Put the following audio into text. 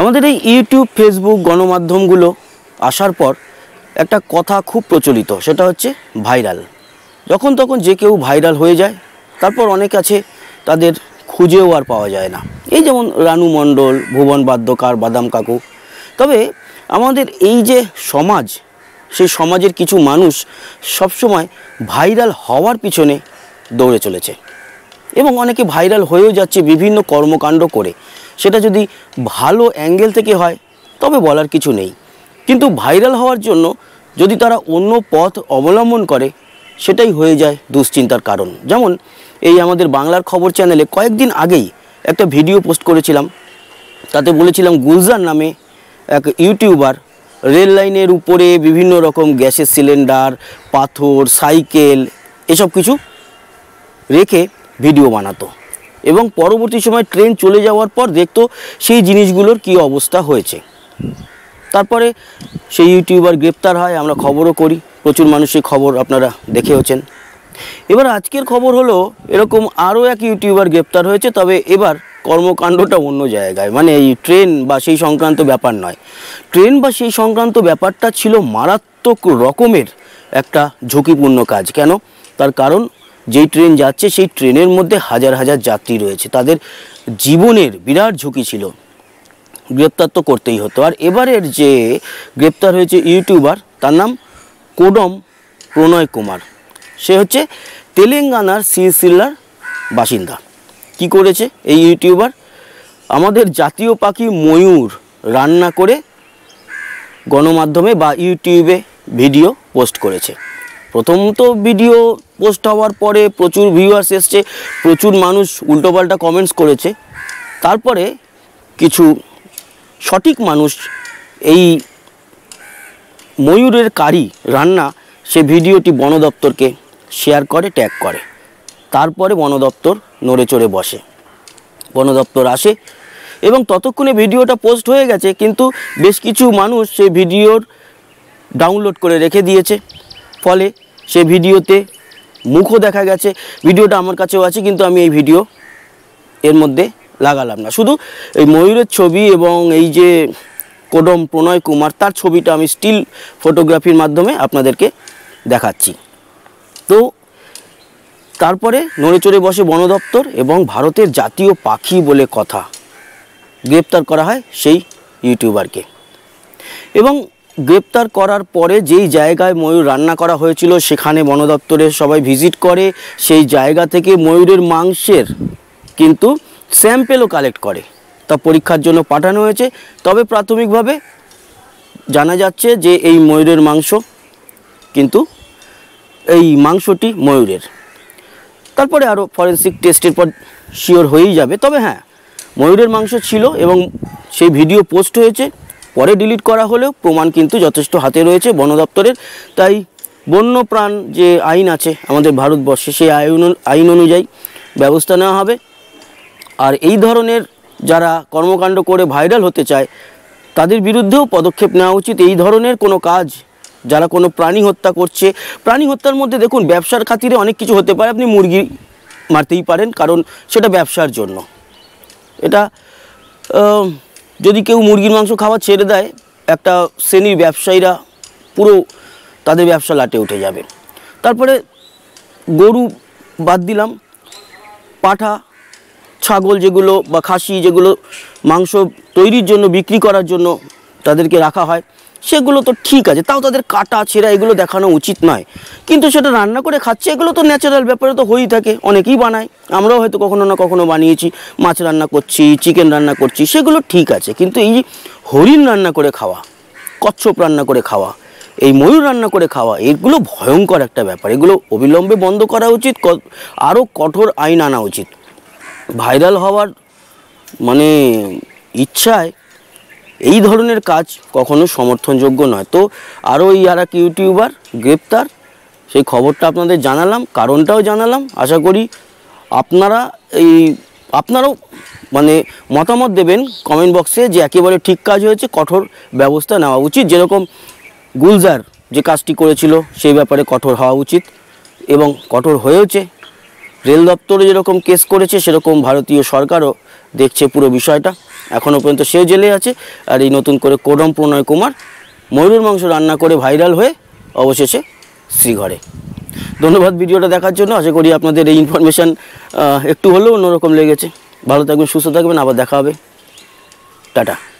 আমাদের এই YouTube Facebook গণমাধ্যমগুলো আসার পর একটা কথা খুব প্রচলিত সেটা হচ্ছে ভাইরাল যখন তখন যে কেউ ভাইরাল হয়ে যায় তারপর অনেক আছে তাদের খুঁজেও আর পাওয়া যায় না এই যেমন রানু মণ্ডল ভুবন বাদ্যকার বাদাম কাকু তবে আমাদের এই যে সমাজ সেই সমাজের কিছু মানুষ সবসময় ভাইরাল হওয়ার পিছনে দৌড়ে চলেছে এবং অনেকে ভাইরাল হয়েও যাচ্ছে বিভিন্ন কর্মকাণ্ড করে সেটা যদি ভালো অ্যাঙ্গেল থেকে হয় তবে বলার কিছু নেই কিন্তু ভাইরাল হওয়ার জন্য যদি তারা অন্য পথ অবলম্বন করে সেটাই হয়ে যায় দুশ্চিন্তার কারণ যেমন এই আমাদের বাংলার খবর চ্যানেলে কয়েকদিন আগেই একটা ভিডিও পোস্ট করেছিলাম তাতে বলেছিলাম গুলজার নামে এক ইউটিউবার রেল লাইনের উপরে বিভিন্ন রকম গ্যাসের সিলিন্ডার পাথর সাইকেল এসব কিছু রেখে ভিডিও বানাতো এবং পরবর্তী সময় ট্রেন চলে যাওয়ার পর দেখতো সেই জিনিসগুলোর কি অবস্থা হয়েছে তারপরে সেই ইউটিউবার গ্রেপ্তার হয় আমরা খবরও করি প্রচুর মানুষের খবর আপনারা দেখেওছেন এবার আজকের খবর হলো এরকম আরও এক ইউটিউবার গ্রেপ্তার হয়েছে তবে এবার কর্মকাণ্ডটা অন্য জায়গায় মানে এই ট্রেন বা সেই সংক্রান্ত ব্যাপার নয় ট্রেন বা সেই সংক্রান্ত ব্যাপারটা ছিল মারাত্মক রকমের একটা ঝুঁকিপূর্ণ কাজ কেন তার কারণ যেই ট্রেন যাচ্ছে সেই ট্রেনের মধ্যে হাজার হাজার যাত্রী রয়েছে তাদের জীবনের বিরাট ঝুঁকি ছিল গ্রেপ্তার তো করতেই হতো আর এবারের যে গ্রেপ্তার হয়েছে ইউটিউবার তার নাম কোডম প্রণয় কুমার সে হচ্ছে তেলেঙ্গানার সিলসিল্লার বাসিন্দা কি করেছে এই ইউটিউবার আমাদের জাতীয় পাখি ময়ূর রান্না করে গণমাধ্যমে বা ইউটিউবে ভিডিও পোস্ট করেছে প্রথম তো ভিডিও পোস্ট হওয়ার পরে প্রচুর ভিউয়ার্স এসছে প্রচুর মানুষ উল্টোপাল্টা কমেন্টস করেছে তারপরে কিছু সঠিক মানুষ এই ময়ূরের কারি রান্না সে ভিডিওটি বন দপ্তরকে শেয়ার করে ট্যাগ করে তারপরে বন দপ্তর নড়ে চড়ে বসে বন দপ্তর আসে এবং ততক্ষণে ভিডিওটা পোস্ট হয়ে গেছে কিন্তু বেশ কিছু মানুষ সেই ভিডিওর ডাউনলোড করে রেখে দিয়েছে ফলে সে ভিডিওতে মুখও দেখা গেছে ভিডিওটা আমার কাছেও আছে কিন্তু আমি এই ভিডিও এর মধ্যে লাগালাম না শুধু এই ময়ূরের ছবি এবং এই যে কোডম প্রণয় কুমার তার ছবিটা আমি স্টিল ফটোগ্রাফির মাধ্যমে আপনাদেরকে দেখাচ্ছি তো তারপরে নড়েচড়ে বসে বন দপ্তর এবং ভারতের জাতীয় পাখি বলে কথা গ্রেপ্তার করা হয় সেই ইউটিউবারকে এবং গ্রেপ্তার করার পরে যেই জায়গায় ময়ূর রান্না করা হয়েছিল সেখানে বন দপ্তরের সবাই ভিজিট করে সেই জায়গা থেকে ময়ূরের মাংসের কিন্তু স্যাম্পেলও কালেক্ট করে তা পরীক্ষার জন্য পাঠানো হয়েছে তবে প্রাথমিকভাবে জানা যাচ্ছে যে এই ময়ূরের মাংস কিন্তু এই মাংসটি ময়ূরের তারপরে আরও ফরেন্সিক টেস্টের পর শিওর হয়েই যাবে তবে হ্যাঁ ময়ূরের মাংস ছিল এবং সেই ভিডিও পোস্ট হয়েছে পরে ডিলিট করা হলেও প্রমাণ কিন্তু যথেষ্ট হাতে রয়েছে বন দপ্তরের তাই বন্যপ্রাণ যে আইন আছে আমাদের ভারতবর্ষে সেই আইন আইন অনুযায়ী ব্যবস্থা নেওয়া হবে আর এই ধরনের যারা কর্মকাণ্ড করে ভাইরাল হতে চায় তাদের বিরুদ্ধেও পদক্ষেপ নেওয়া উচিত এই ধরনের কোনো কাজ যারা কোনো প্রাণী হত্যা করছে প্রাণী হত্যার মধ্যে দেখুন ব্যবসার খাতিরে অনেক কিছু হতে পারে আপনি মুরগি মারতেই পারেন কারণ সেটা ব্যবসার জন্য এটা যদি কেউ মুরগির মাংস খাওয়া ছেড়ে দেয় একটা শ্রেণীর ব্যবসায়ীরা পুরো তাদের ব্যবসা লাটে উঠে যাবে তারপরে গরু বাদ দিলাম পাঠা ছাগল যেগুলো বা খাসি যেগুলো মাংস তৈরির জন্য বিক্রি করার জন্য তাদেরকে রাখা হয় সেগুলো তো ঠিক আছে তাও তাদের কাটা ছেঁড়া এগুলো দেখানো উচিত নয় কিন্তু সেটা রান্না করে খাচ্ছে এগুলো তো ন্যাচারাল ব্যাপারে তো হয়েই থাকে অনেকেই বানায় আমরাও হয়তো কখনো না কখনো বানিয়েছি মাছ রান্না করছি চিকেন রান্না করছি সেগুলো ঠিক আছে কিন্তু এই হরিণ রান্না করে খাওয়া কচ্ছপ রান্না করে খাওয়া এই ময়ূর রান্না করে খাওয়া এগুলো ভয়ঙ্কর একটা ব্যাপার এগুলো অবিলম্বে বন্ধ করা উচিত আরও কঠোর আইন আনা উচিত ভাইরাল হওয়ার মানে ইচ্ছায় এই ধরনের কাজ কখনো সমর্থনযোগ্য নয় তো আরও এই আর ইউটিউবার গ্রেপ্তার সেই খবরটা আপনাদের জানালাম কারণটাও জানালাম আশা করি আপনারা এই আপনারাও মানে মতামত দেবেন কমেন্ট বক্সে যে একেবারে ঠিক কাজ হয়েছে কঠোর ব্যবস্থা নেওয়া উচিত যেরকম গুলজার যে কাজটি করেছিল সেই ব্যাপারে কঠোর হওয়া উচিত এবং কঠোর হয়েওছে রেল দপ্তরে যেরকম কেস করেছে সেরকম ভারতীয় সরকারও দেখছে পুরো বিষয়টা এখনও পর্যন্ত সে জেলে আছে আর এই নতুন করে কোডম প্রণয় কুমার ময়ূরের মাংস রান্না করে ভাইরাল হয়ে অবশেষে শ্রীঘরে ধন্যবাদ ভিডিওটা দেখার জন্য আশা করি আপনাদের এই ইনফরমেশান একটু হলেও অন্যরকম লেগেছে ভালো থাকবেন সুস্থ থাকবেন আবার দেখা হবে টাটা